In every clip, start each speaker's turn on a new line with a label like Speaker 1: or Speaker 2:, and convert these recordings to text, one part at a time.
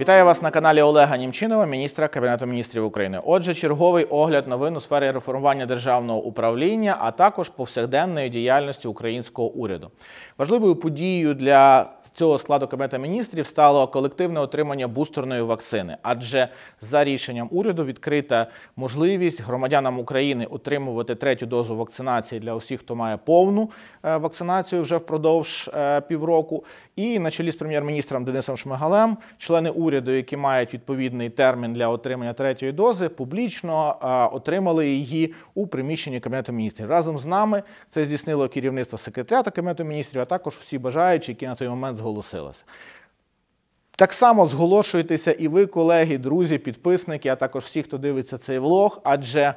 Speaker 1: Вітаю вас на каналі Олега Німчинова, міністра Кабінету міністрів України. Отже, черговий огляд новин у сфері реформування державного управління, а також повсякденної діяльності українського уряду. Важливою подією для цього складу Кабінету міністрів стало колективне отримання бустерної вакцини, адже за рішенням уряду відкрита можливість громадянам України отримувати третю дозу вакцинації для усіх, хто має повну е, вакцинацію вже впродовж е, півроку. І на чолі з прем'єр-міністром Денисом Шмигалем, члени уряду уряду, які мають відповідний термін для отримання третьої дози, публічно отримали її у приміщенні Кабінету міністрів. Разом з нами це здійснило керівництво секретаріату Кабінету міністрів, а також всі бажаючі, які на той момент зголосилися. Так само зголошуйтеся і ви, колеги, друзі, підписники, а також всі, хто дивиться цей влог, адже.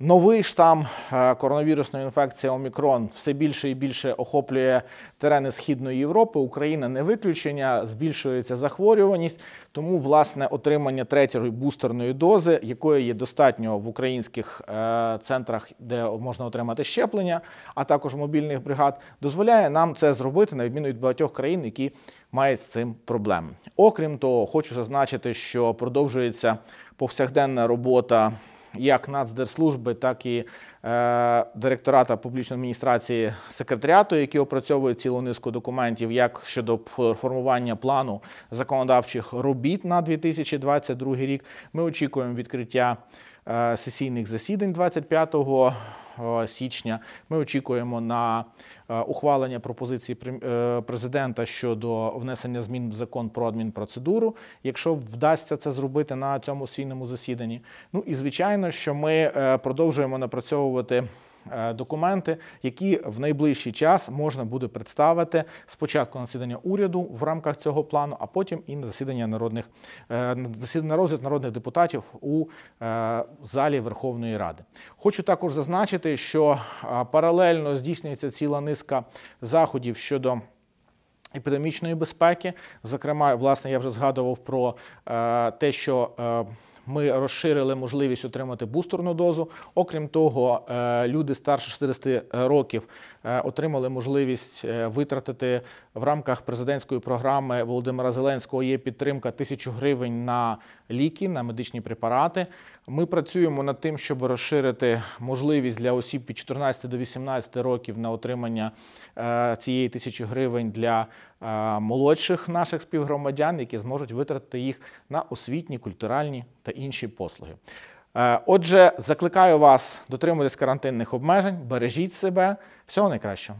Speaker 1: Новий штам е, коронавірусної інфекції Омікрон все більше і більше охоплює терени Східної Європи. Україна не виключення, збільшується захворюваність, тому власне отримання третьої бустерної дози, якої є достатньо в українських е, центрах, де можна отримати щеплення, а також мобільних бригад, дозволяє нам це зробити на відміну від багатьох країн, які мають з цим проблем. Окрім того, хочу зазначити, що продовжується повсякденна робота як Нацдержслужби, так і е, директората публічної адміністрації секретаріату, які опрацьовують цілу низку документів, як щодо формування плану законодавчих робіт на 2022 рік. Ми очікуємо відкриття е, сесійних засідань 25 Е, січня. Ми очікуємо на е, ухвалення пропозиції е, президента щодо внесення змін в закон про адмінпроцедуру, якщо вдасться це зробити на цьому сійному засіданні. Ну і звичайно, що ми продовжуємо напрацьовувати. Е, документи, які в найближчий час можна буде представити спочатку на засідання уряду в рамках цього плану, а потім і на засідання народних е, засідання розгляд народних депутатів у е, залі Верховної Ради. Хочу також зазначити, що паралельно здійснюється ціла низка заходів щодо. Епідемічної безпеки, зокрема, власне, я вже згадував про те, що ми розширили можливість отримати бустерну дозу. Окрім того, е, люди старше 60 е, років е, отримали можливість витратити в рамках президентської програми Володимира Зеленського. Є підтримка тисячу гривень на ліки, на медичні препарати. Ми працюємо над тим, щоб розширити можливість для осіб від 14 до 18 років на отримання цієї тисячі гривень для молодших наших співгромадян, які зможуть витратити їх на освітні, культуральні та інші послуги. Е, отже, закликаю вас дотримуватись карантинних обмежень, бережіть себе. Всього найкращого.